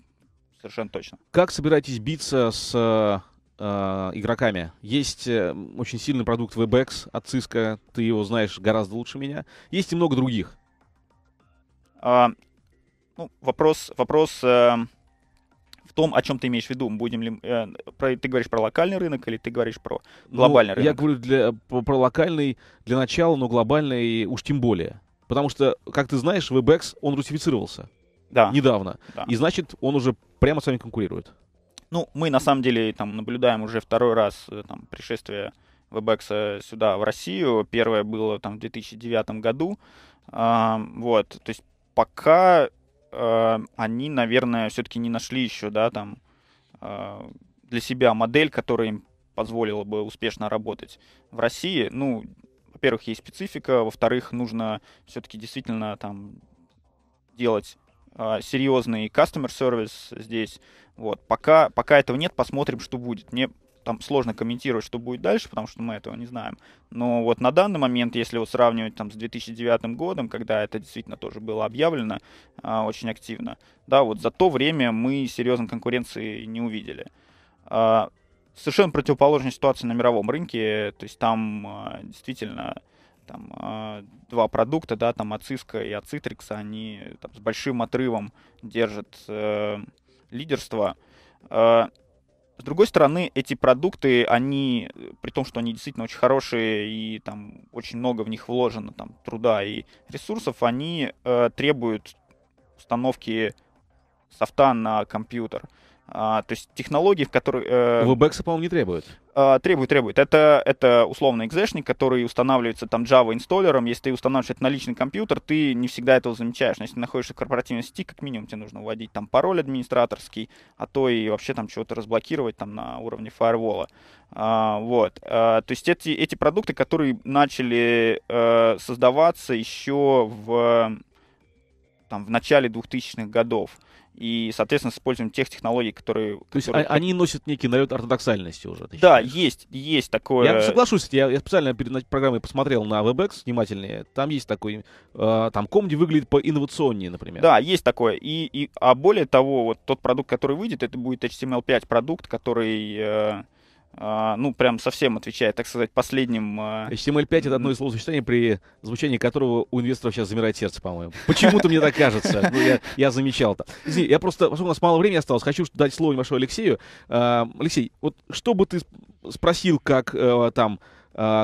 совершенно точно. Как собираетесь биться с а, игроками. Есть э, очень сильный продукт WebEx от Cisco, ты его знаешь гораздо лучше меня. Есть и много других. А, ну, вопрос, вопрос э, в том, о чем ты имеешь в виду. Будем ли, э, про, ты говоришь про локальный рынок или ты говоришь про ну, глобальный ну, рынок? Я говорю для, про, про локальный для начала, но глобальный уж тем более. Потому что, как ты знаешь, WebEx, он русифицировался да. недавно. Да. И значит, он уже прямо с вами конкурирует. Ну, мы на самом деле там наблюдаем уже второй раз э, там, пришествие WebEx сюда, в Россию. Первое было там в 2009 году. А, вот, то есть пока а, они, наверное, все-таки не нашли еще, да, там а, для себя модель, которая им позволила бы успешно работать в России. Ну, во-первых, есть специфика, во-вторых, нужно все-таки действительно там делать а, серьезный customer service здесь. Вот. Пока, пока этого нет, посмотрим, что будет. Мне там сложно комментировать, что будет дальше, потому что мы этого не знаем. Но вот на данный момент, если вот сравнивать там с 2009 годом, когда это действительно тоже было объявлено э, очень активно, да, вот за то время мы серьезной конкуренции не увидели. Э, совершенно противоположная ситуация на мировом рынке, то есть там э, действительно там э, два продукта, да, там Ациска и Ацитрикса, они там, с большим отрывом держат э, лидерство. Э, с другой стороны, эти продукты, они, при том, что они действительно очень хорошие и там очень много в них вложено там труда и ресурсов, они э, требуют установки софта на компьютер. Э, а, то есть технологии, в которые... Э, VBX, по-моему, не требует. Э, требует, требует. Это, это условный экзешник, который устанавливается там Java инсталлером. Если ты устанавливаешь это на личный компьютер, ты не всегда этого замечаешь. Но если ты находишься в корпоративной сети, как минимум тебе нужно вводить там пароль администраторский, а то и вообще там чего-то разблокировать там на уровне фаервола. А, вот. А, то есть эти, эти продукты, которые начали э, создаваться еще в, там, в начале 2000-х годов и, соответственно, с использованием тех технологий, которые... То есть они носят некий налет ортодоксальности уже. Да, есть, есть такое. Я соглашусь, я, я специально перед программой посмотрел на WebEx внимательнее, там есть такой, э, там комди выглядит по инновационнее, например. Да, есть такое, и, и, а более того, вот тот продукт, который выйдет, это будет HTML5 продукт, который... Э, а, ну, прям совсем отвечает, так сказать, последним... А, HTML5 — это одно из словосочетаний, при звучании которого у инвесторов сейчас замирает сердце, по-моему. Почему-то мне так кажется. Ну, я, я замечал это. Извини, я просто, поскольку у нас мало времени осталось, хочу дать слово вашему Алексею. А, Алексей, вот что бы ты спросил, как э, там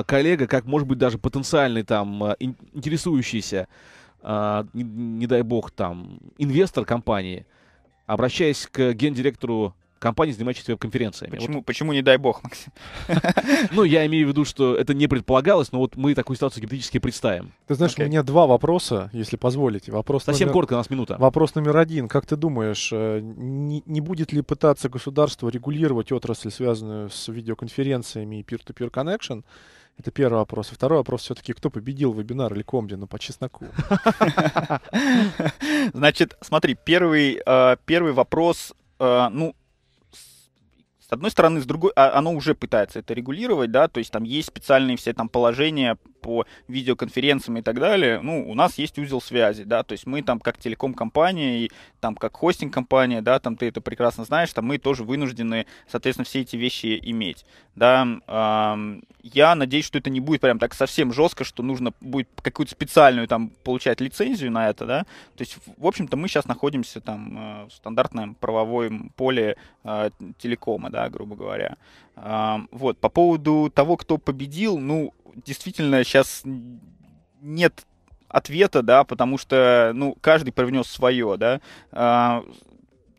коллега, как, может быть, даже потенциальный там интересующийся, не дай бог, там, инвестор компании, обращаясь к гендиректору компаний, занимающихся веб-конференциями. Почему, вот. почему не дай бог, Максим? <laughs> Ну, я имею в виду, что это не предполагалось, но вот мы такую ситуацию гипотетически представим. Ты знаешь, у меня два вопроса, если позволите. Вопрос Совсем коротко, у нас минута. Вопрос номер один. Как ты думаешь, э, не будет ли пытаться государство регулировать отрасль, связанную с видеоконференциями и peer-to-peer connection? Это первый вопрос. И второй вопрос все-таки, кто победил вебинар или комби, ну, по чесноку. <laughs> Значит, смотри, первый, э, первый вопрос, э, ну, с одной стороны, с другой, а, оно уже пытается это регулировать, да, то есть там есть специальные все там положения по видеоконференциям и так далее, ну, у нас есть узел связи, да, то есть мы там как телеком-компания и там как хостинг-компания, да, там ты это прекрасно знаешь, там мы тоже вынуждены, соответственно, все эти вещи иметь, да. Эм, я надеюсь, что это не будет прям так совсем жестко, что нужно будет какую-то специальную там получать лицензию на это, да, то есть, в общем-то, мы сейчас находимся там э, в стандартном правовом поле э, телекома, да, грубо говоря. Э, вот, по поводу того, кто победил, ну, действительно сейчас нет ответа, да, потому что, ну, каждый привнес свое, да. А,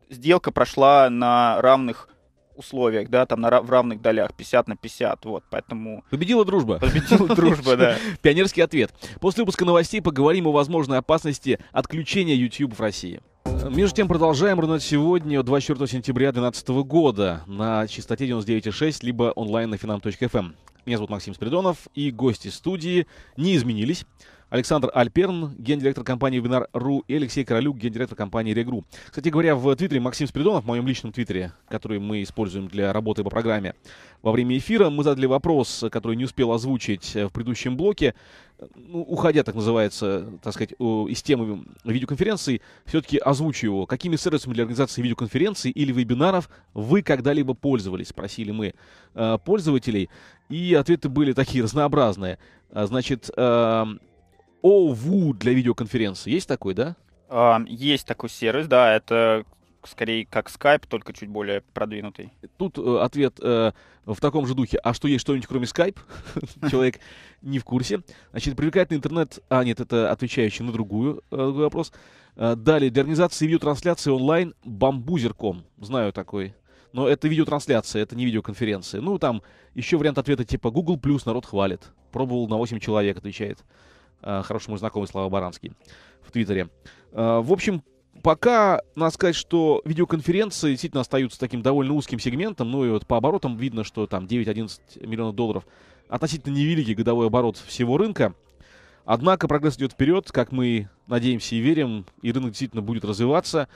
сделка прошла на равных условиях, да, там на, в равных долях, 50 на 50, вот, поэтому... Победила дружба. Победила <laughs> дружба, да. Пионерский ответ. После выпуска новостей поговорим о возможной опасности отключения YouTube в России. Между тем, продолжаем рынуть сегодня, 24 сентября 2012 года, на частоте 99,6, либо онлайн на finam.fm. Меня зовут Максим Спиридонов, и гости студии не изменились. Александр Альперн, гендиректор компании Вебинар.ру и Алексей Королюк, гендиректор компании Регру. Кстати говоря, в Твиттере Максим Спиридонов, в моем личном Твиттере, который мы используем для работы по программе, во время эфира мы задали вопрос, который не успел озвучить в предыдущем блоке, ну, уходя, так называется, так сказать, из темы видеоконференции, все-таки озвучу его. Какими сервисами для организации видеоконференций или вебинаров вы когда-либо пользовались? Спросили мы э, пользователей. И ответы были такие разнообразные. Э, значит, э, OVU для видеоконференции. Есть такой, да? Uh, есть такой сервис, да. Это скорее как Skype, только чуть более продвинутый. Тут э, ответ э, в таком же духе. А что есть что-нибудь кроме Skype? <laughs> Человек не в курсе. Значит, привлекательный интернет... А, нет, это отвечающий на другую, э, другой вопрос. Э, далее, для организации видеотрансляции онлайн бамбузер.ком. Знаю такой. Но это видеотрансляция, это не видеоконференция. Ну, там еще вариант ответа типа Google+, народ хвалит. Пробовал на 8 человек, отвечает. Э, хорошему знакомый Слава Баранский в Твиттере. Э, в общем, пока надо сказать, что видеоконференции действительно остаются таким довольно узким сегментом, ну и вот по оборотам видно, что там 9-11 миллионов долларов относительно невеликий годовой оборот всего рынка. Однако прогресс идет вперед, как мы надеемся и верим, и рынок действительно будет развиваться,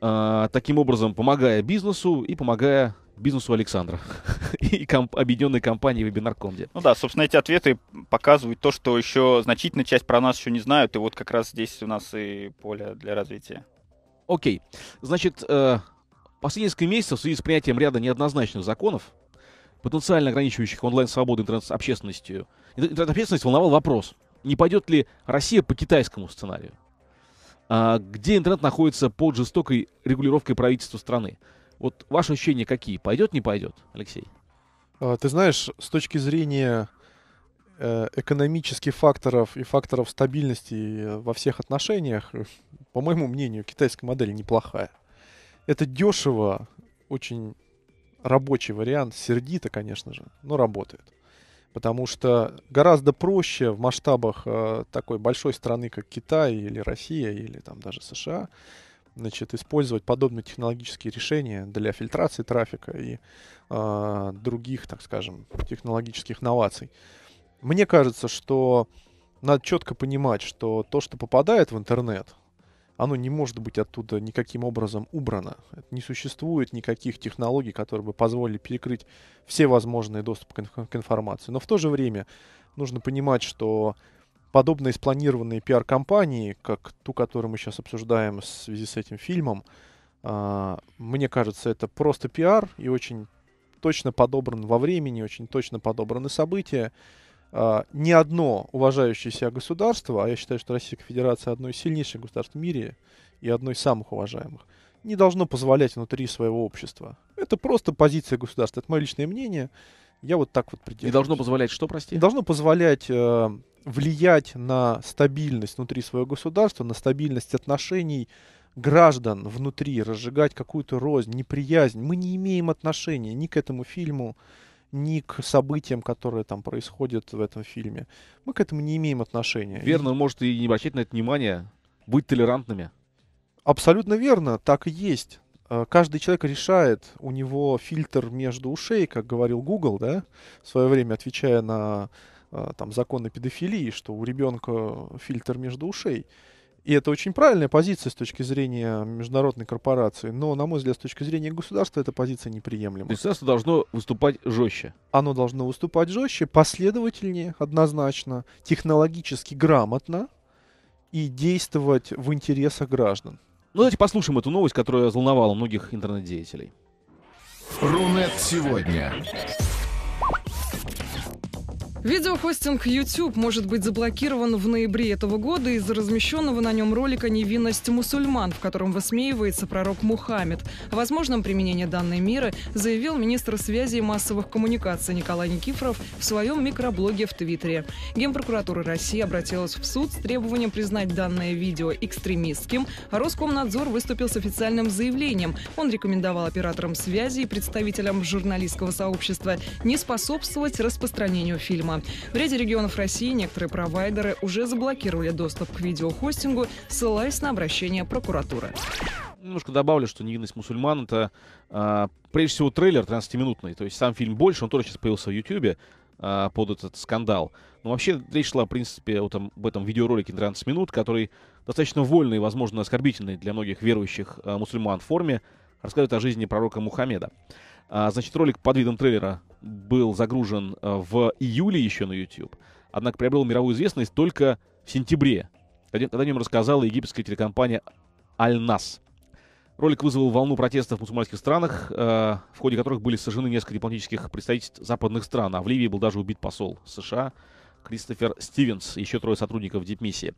э, таким образом помогая бизнесу и помогая бизнесу Александра <laughs> и комп- объединенной компании Вебинар.Комде. Ну да, собственно, эти ответы показывают то, что еще значительная часть про нас еще не знают, и вот как раз здесь у нас и поле для развития. Окей. Значит, э, последние несколько месяцев в связи с принятием ряда неоднозначных законов, потенциально ограничивающих онлайн-свободу интернет-общественностью, интернет-общественность волновал вопрос, не пойдет ли Россия по китайскому сценарию, э, где интернет находится под жестокой регулировкой правительства страны. Вот ваши ощущения какие? Пойдет, не пойдет, Алексей? А, ты знаешь, с точки зрения э, экономических факторов и факторов стабильности э, во всех отношениях, <laughs> по моему мнению, китайская модель неплохая. Это дешево, очень рабочий вариант, сердито, конечно же, но работает. Потому что гораздо проще в масштабах э, такой большой страны, как Китай или Россия, или там даже США, значит, использовать подобные технологические решения для фильтрации трафика и э, других, так скажем, технологических новаций. Мне кажется, что надо четко понимать, что то, что попадает в интернет, оно не может быть оттуда никаким образом убрано. Не существует никаких технологий, которые бы позволили перекрыть все возможные доступы к информации. Но в то же время нужно понимать, что подобные спланированные пиар-компании, как ту, которую мы сейчас обсуждаем в связи с этим фильмом, а, мне кажется, это просто пиар и очень точно подобран во времени, очень точно подобраны события. А, Ни одно уважающее себя государство, а я считаю, что Российская Федерация одно из сильнейших государств в мире и одно из самых уважаемых, не должно позволять внутри своего общества. Это просто позиция государства, это мое личное мнение. Я вот так вот придерживаюсь. Не должно позволять что, прости? Не должно позволять э, влиять на стабильность внутри своего государства, на стабильность отношений граждан внутри, разжигать какую-то рознь, неприязнь. Мы не имеем отношения ни к этому фильму, ни к событиям, которые там происходят в этом фильме. Мы к этому не имеем отношения. Верно, может и не обращать на это внимание, быть толерантными. Абсолютно верно, так и есть. Э, каждый человек решает, у него фильтр между ушей, как говорил Google, да, в свое время отвечая на а, там, законы педофилии, что у ребенка фильтр между ушей. И это очень правильная позиция с точки зрения международной корпорации, но, на мой взгляд, с точки зрения государства эта позиция неприемлема. То государство должно выступать жестче? Оно должно выступать жестче, последовательнее, однозначно, технологически грамотно и действовать в интересах граждан. Ну, давайте послушаем эту новость, которая волновала многих интернет-деятелей. Рунет сегодня. Видеохостинг YouTube может быть заблокирован в ноябре этого года из-за размещенного на нем ролика «Невинность мусульман», в котором высмеивается пророк Мухаммед. О возможном применении данной меры заявил министр связи и массовых коммуникаций Николай Никифоров в своем микроблоге в Твиттере. Генпрокуратура России обратилась в суд с требованием признать данное видео экстремистским, а Роскомнадзор выступил с официальным заявлением. Он рекомендовал операторам связи и представителям журналистского сообщества не способствовать распространению фильма режима. В ряде регионов России некоторые провайдеры уже заблокировали доступ к видеохостингу, ссылаясь на обращение прокуратуры. Немножко добавлю, что «Невинность мусульман» — это, э, прежде всего, трейлер 13-минутный. То есть сам фильм больше, он тоже сейчас появился в Ютьюбе э, под этот скандал. Но вообще речь шла, в принципе, вот там об этом видеоролике 13 минут, который достаточно вольный, возможно, оскорбительный для многих верующих э, мусульман в форме, рассказывает о жизни пророка Мухаммеда. А, значит, ролик под видом трейлера был загружен э, в июле еще на YouTube, однако приобрел мировую известность только в сентябре, когда о нем рассказала египетская телекомпания «Аль-Нас». Ролик вызвал волну протестов в мусульманских странах, э, в ходе которых были сожжены несколько дипломатических представительств западных стран, а в Ливии был даже убит посол США Кристофер Стивенс, еще трое сотрудников дипмиссии.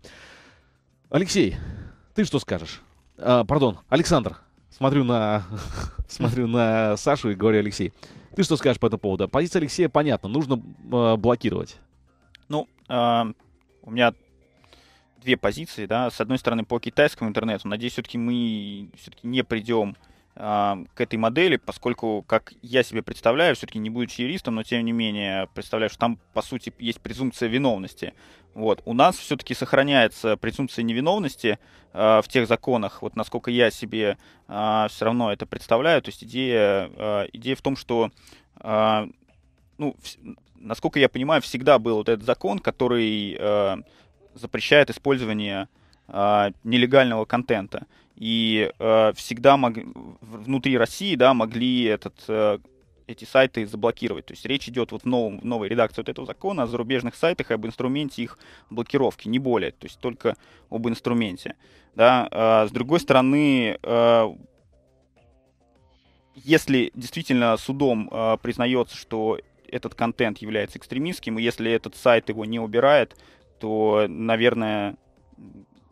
Алексей, ты что скажешь? Э, пардон, Александр, смотрю на, <laughs> смотрю на Сашу и говорю, Алексей, ты что скажешь по этому поводу? Позиция Алексея понятна, нужно э, блокировать. Ну, э, у меня две позиции, да. С одной стороны, по китайскому интернету, надеюсь, все-таки мы все-таки не придем к этой модели, поскольку, как я себе представляю, все-таки не будучи юристом, но тем не менее представляю, что там, по сути, есть презумпция виновности. Вот. У нас все-таки сохраняется презумпция невиновности э, в тех законах, вот насколько я себе э, все равно это представляю. То есть идея, э, идея в том, что, э, ну, в, насколько я понимаю, всегда был вот этот закон, который э, запрещает использование э, нелегального контента и э, всегда мог, внутри России, да, могли этот, э, эти сайты заблокировать. То есть речь идет вот в, новом, в новой редакции вот этого закона о зарубежных сайтах и об инструменте их блокировки, не более, то есть только об инструменте. Да. Э, с другой стороны, э, если действительно судом э, признается, что этот контент является экстремистским, и если этот сайт его не убирает, то, наверное,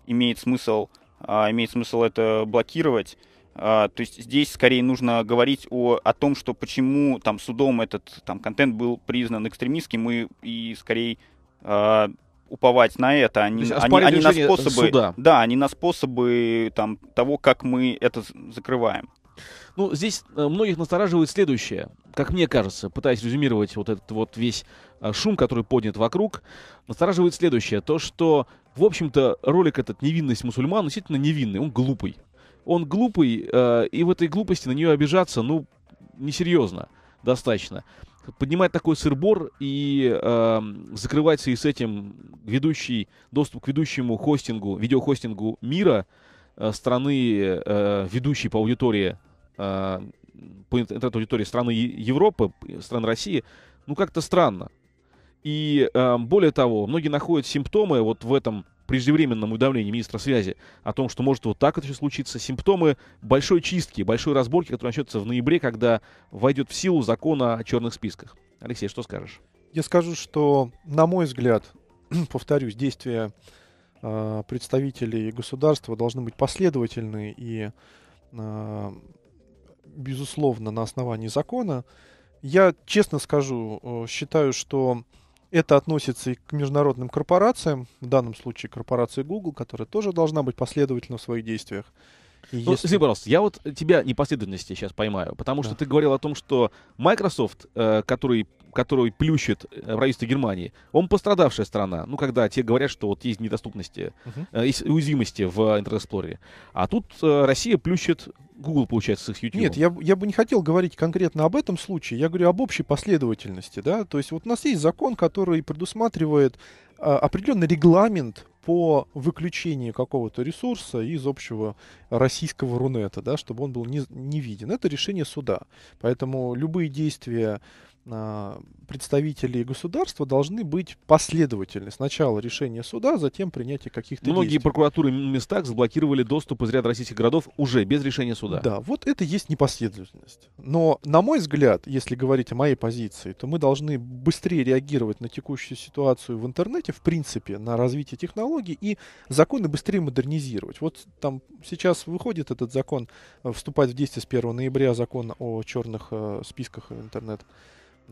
имеет смысл э, а, имеет смысл это блокировать. А, то есть здесь скорее нужно говорить о, о том, что почему там судом этот там, контент был признан экстремистским и, и скорее а, уповать на это, а не, они, они на способы, суда. да, они на способы там, того, как мы это закрываем. Ну, здесь э, многих настораживает следующее, как мне кажется, пытаясь резюмировать вот этот вот весь э, шум, который поднят вокруг, настораживает следующее, то, что в общем-то, ролик этот «Невинность мусульман» действительно невинный, он глупый. Он глупый, э, и в этой глупости на нее обижаться, ну, несерьезно достаточно. Поднимать такой сырбор и э, закрывать и с этим ведущий, доступ к ведущему хостингу, видеохостингу мира, э, страны, э, ведущей по аудитории, э, по интернет-аудитории страны Европы, стран России, ну как-то странно. И э, более того, многие находят симптомы вот в этом преждевременном уведомлении министра связи о том, что может вот так это все случиться, симптомы большой чистки, большой разборки, которая начнется в ноябре, когда войдет в силу закон о черных списках. Алексей, что скажешь? Я скажу, что, на мой взгляд, <clears throat> повторюсь, действия э, представителей государства должны быть последовательны и, э, безусловно, на основании закона. Я, честно скажу, э, считаю, что это относится и к международным корпорациям, в данном случае корпорации Google, которая тоже должна быть последовательна в своих действиях. И ну, Извини, пожалуйста, я вот тебя непоследовательности сейчас поймаю, потому да. что ты говорил о том, что Microsoft, э, который который плющит э, правительство Германии, он пострадавшая страна. Ну, когда те говорят, что вот есть недоступности, uh-huh. уязвимости в интернет-эксплорере. А тут э, Россия плющит Google, получается, с их YouTube. Нет, я, я бы не хотел говорить конкретно об этом случае. Я говорю об общей последовательности, да. То есть вот у нас есть закон, который предусматривает а, определенный регламент по выключению какого-то ресурса из общего российского Рунета, да, чтобы он был не, не виден. Это решение суда. Поэтому любые действия а, представители государства должны быть последовательны. Сначала решение суда, затем принятие каких-то Многие действий. прокуратуры в местах заблокировали доступ из ряда российских городов уже без решения суда. Да, вот это есть непоследовательность. Но, на мой взгляд, если говорить о моей позиции, то мы должны быстрее реагировать на текущую ситуацию в интернете, в принципе, на развитие технологий и законы быстрее модернизировать. Вот там сейчас выходит этот закон, э, вступает в действие с 1 ноября закон о черных э, списках интернет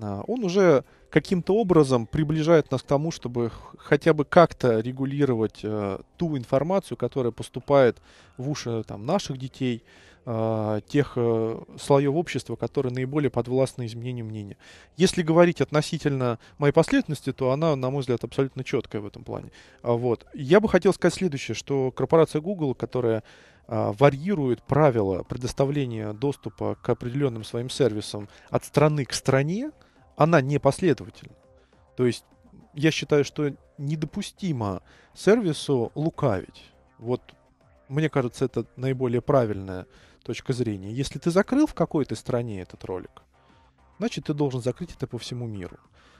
а, он уже каким-то образом приближает нас к тому, чтобы хотя бы как-то регулировать э, ту информацию, которая поступает в уши там, наших детей, э, тех э, слоев общества, которые наиболее подвластны изменению мнения. Если говорить относительно моей последовательности, то она, на мой взгляд, абсолютно четкая в этом плане. А вот. Я бы хотел сказать следующее, что корпорация Google, которая а, варьирует правила предоставления доступа к определенным своим сервисам от страны к стране, она непоследовательна. То есть я считаю, что недопустимо сервису лукавить. Вот мне кажется, это наиболее правильная точка зрения. Если ты закрыл в какой-то стране этот ролик, значит, ты должен закрыть это по всему миру.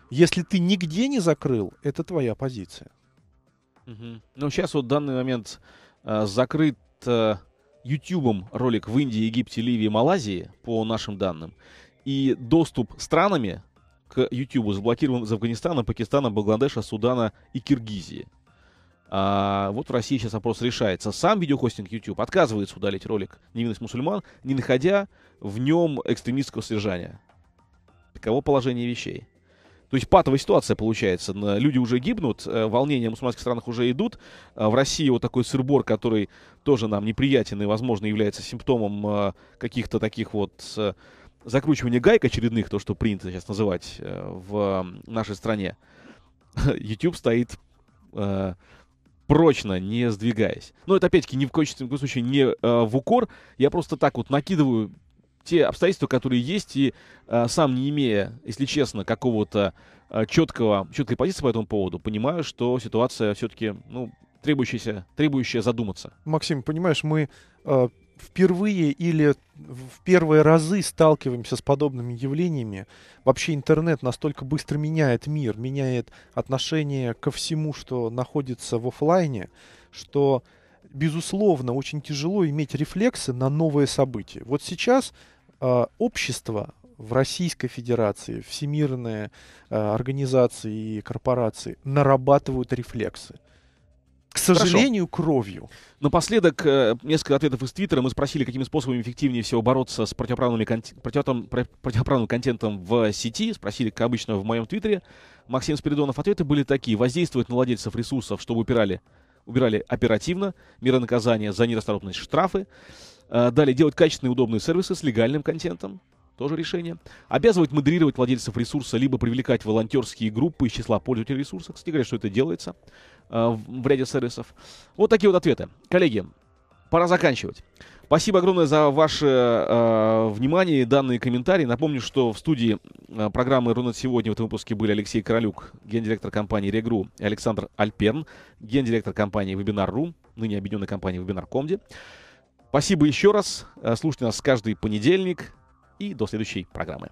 Если ты нигде не закрыл, это твоя позиция. Угу. Ну, сейчас вот в данный момент э, закрыт YouTube э, ролик в Индии, Египте, Ливии, Малайзии, по нашим данным, и доступ странами к YouTube заблокирован из Афганистана, Пакистана, Бангладеша, Судана и Киргизии. А, вот в России сейчас опрос решается. Сам видеохостинг YouTube отказывается удалить ролик «Невинность мусульман», не находя в нем экстремистского содержания. Таково положение вещей. То есть патовая ситуация получается. Люди уже гибнут, э, волнения в мусульманских странах уже идут. А в России вот такой сырбор, который тоже нам неприятен и, возможно, является симптомом э, каких-то таких вот э, закручивания гаек очередных, то, что принято сейчас называть в нашей стране. <laughs> YouTube стоит прочно, не сдвигаясь. Но это, опять-таки, ни в коем случае не в укор. Я просто так вот накидываю те обстоятельства, которые есть, и э, сам не имея, если честно, какого-то э, четкого, четкой позиции по этому поводу, понимаю, что ситуация все-таки, ну, требующаяся, требующая задуматься. Максим, понимаешь, мы э, впервые или в первые разы сталкиваемся с подобными явлениями. Вообще интернет настолько быстро меняет мир, меняет отношение ко всему, что находится в офлайне, что безусловно, очень тяжело иметь рефлексы на новые события. Вот сейчас а, общество в Российской Федерации, всемирные а, организации и корпорации нарабатывают рефлексы. К сожалению, Хорошо. кровью. Напоследок, э, несколько ответов из Твиттера. Мы спросили, какими способами эффективнее всего бороться с противоправными конт... противоправным... противоправным контентом в сети. Спросили, как обычно, в моем Твиттере. Максим Спиридонов ответы были такие. Воздействовать на владельцев ресурсов, чтобы убирали убирали оперативно, меры наказания за нерасторопность штрафы, Э, далее, делать качественные и удобные сервисы с легальным контентом. Тоже решение. Обязывать модерировать владельцев ресурса, либо привлекать волонтерские группы из числа пользователей ресурса. Кстати говоря, что это делается э, в ряде сервисов. Вот такие вот ответы. Коллеги, пора заканчивать. Спасибо огромное за ваше э, внимание и данные комментарии. Напомню, что в студии э, программы «Рунет сегодня» в этом выпуске были Алексей Королюк, гендиректор компании «Регру», и Александр Альперн, гендиректор компании «Вебинар.ру», ныне объединенной компании «Вебинар.комди». Спасибо еще раз. Э, слушайте нас каждый понедельник и до следующей программы.